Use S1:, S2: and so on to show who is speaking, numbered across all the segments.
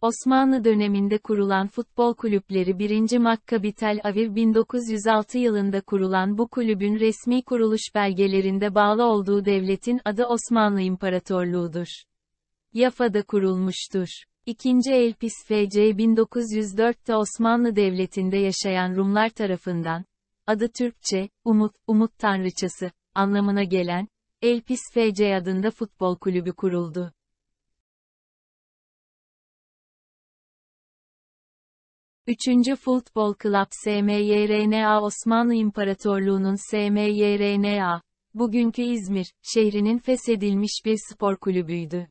S1: Osmanlı döneminde kurulan futbol kulüpleri 1. Makkabi Tel Aviv 1906 yılında kurulan bu kulübün resmi kuruluş belgelerinde bağlı olduğu devletin adı Osmanlı İmparatorluğu'dur. Yafa'da kurulmuştur. 2. Elpis FC 1904'te Osmanlı Devleti'nde yaşayan Rumlar tarafından, adı Türkçe, Umut, Umut Tanrıçası, anlamına gelen, Elpis FC adında futbol kulübü kuruldu. 3. Futbol Club SMYRNA Osmanlı İmparatorluğu'nun SMYRNA, bugünkü İzmir, şehrinin feshedilmiş bir spor kulübüydü.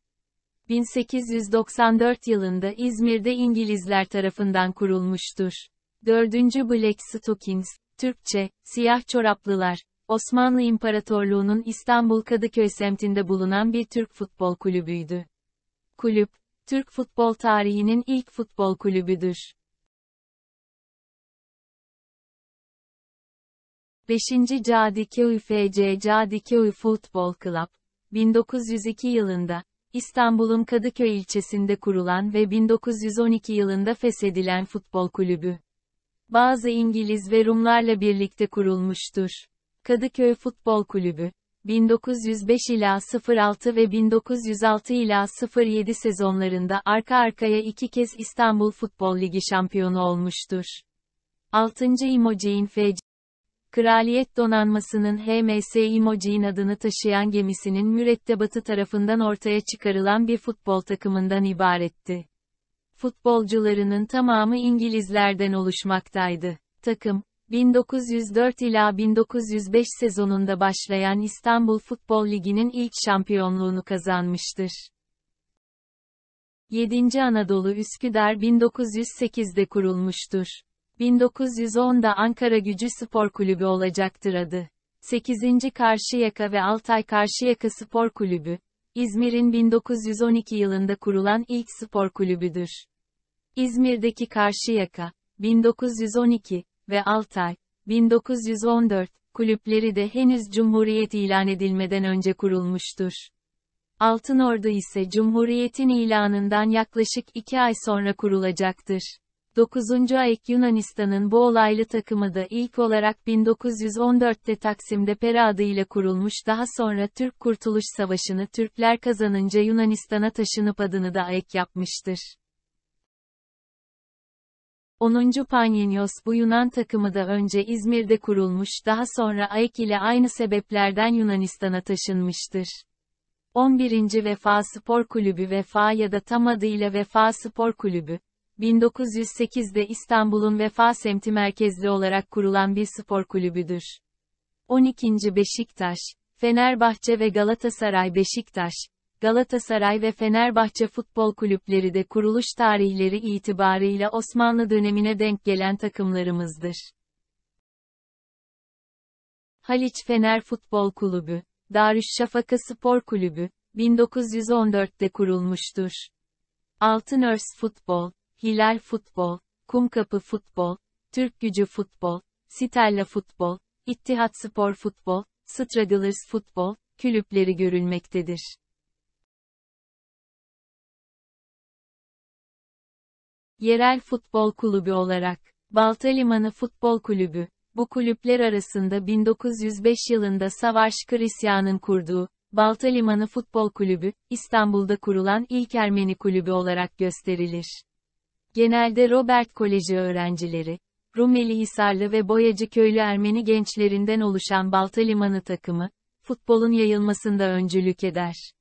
S1: 1894 yılında İzmir'de İngilizler tarafından kurulmuştur. 4. Black Stockings, Türkçe, Siyah Çoraplılar, Osmanlı İmparatorluğu'nun İstanbul Kadıköy semtinde bulunan bir Türk futbol kulübüydü. Kulüp, Türk futbol tarihinin ilk futbol kulübüdür. 5. Cadikeuy FC Cadikeuy Futbol Club, 1902 yılında, İstanbul'un Kadıköy ilçesinde kurulan ve 1912 yılında feshedilen futbol kulübü. Bazı İngiliz ve Rumlarla birlikte kurulmuştur. Kadıköy Futbol Kulübü, 1905 ila 06 ve 1906 ila 07 sezonlarında arka arkaya iki kez İstanbul Futbol Ligi şampiyonu olmuştur. 6. Imogen FC Kraliyet Donanması'nın HMS Imogen adını taşıyan gemisinin mürettebatı tarafından ortaya çıkarılan bir futbol takımından ibaretti. Futbolcularının tamamı İngilizlerden oluşmaktaydı. Takım, 1904 ila 1905 sezonunda başlayan İstanbul Futbol Ligi'nin ilk şampiyonluğunu kazanmıştır. 7. Anadolu Üsküdar 1908'de kurulmuştur. 1910'da Ankara Gücü Spor Kulübü olacaktır adı. 8. Karşıyaka ve Altay Karşıyaka Spor Kulübü, İzmir'in 1912 yılında kurulan ilk spor kulübüdür. İzmir'deki Karşıyaka, 1912 ve Altay, 1914 kulüpleri de henüz Cumhuriyet ilan edilmeden önce kurulmuştur. Altın Altınordu ise Cumhuriyet'in ilanından yaklaşık iki ay sonra kurulacaktır. 9. Ayk Yunanistan'ın bu olaylı takımı da ilk olarak 1914'te Taksim'de Pera adıyla kurulmuş daha sonra Türk Kurtuluş Savaşı'nı Türkler kazanınca Yunanistan'a taşınıp adını da Ayk yapmıştır. 10. Panionios bu Yunan takımı da önce İzmir'de kurulmuş daha sonra Ayk ile aynı sebeplerden Yunanistan'a taşınmıştır. 11. Vefa Spor Kulübü Vefa ya da tam adıyla Vefa Spor Kulübü, 1908'de İstanbul'un Vefa semti merkezli olarak kurulan bir spor kulübüdür. 12. Beşiktaş, Fenerbahçe ve Galatasaray Beşiktaş, Galatasaray ve Fenerbahçe futbol kulüpleri de kuruluş tarihleri itibarıyla Osmanlı dönemine denk gelen takımlarımızdır. Haliç Fener Futbol Kulübü, Darüşşafaka Spor Kulübü, 1914'te kurulmuştur. Altınörs Futbol, Hilal Futbol, Kumkapı Futbol, Türk Gücü Futbol, Stella Futbol, İttihat Spor Futbol, Straddlers Futbol, kulüpleri görülmektedir. Yerel Futbol Kulübü olarak, Baltalimanı Futbol Kulübü, bu kulüpler arasında 1905 yılında Savaş Krisya'nın kurduğu, Baltalimanı Futbol Kulübü, İstanbul'da kurulan ilk Ermeni kulübü olarak gösterilir. Genelde Robert Koleji öğrencileri, Rumeli Hisarlı ve Boyacı köylü Ermeni gençlerinden oluşan Balta Limanı takımı, futbolun yayılmasında öncülük eder.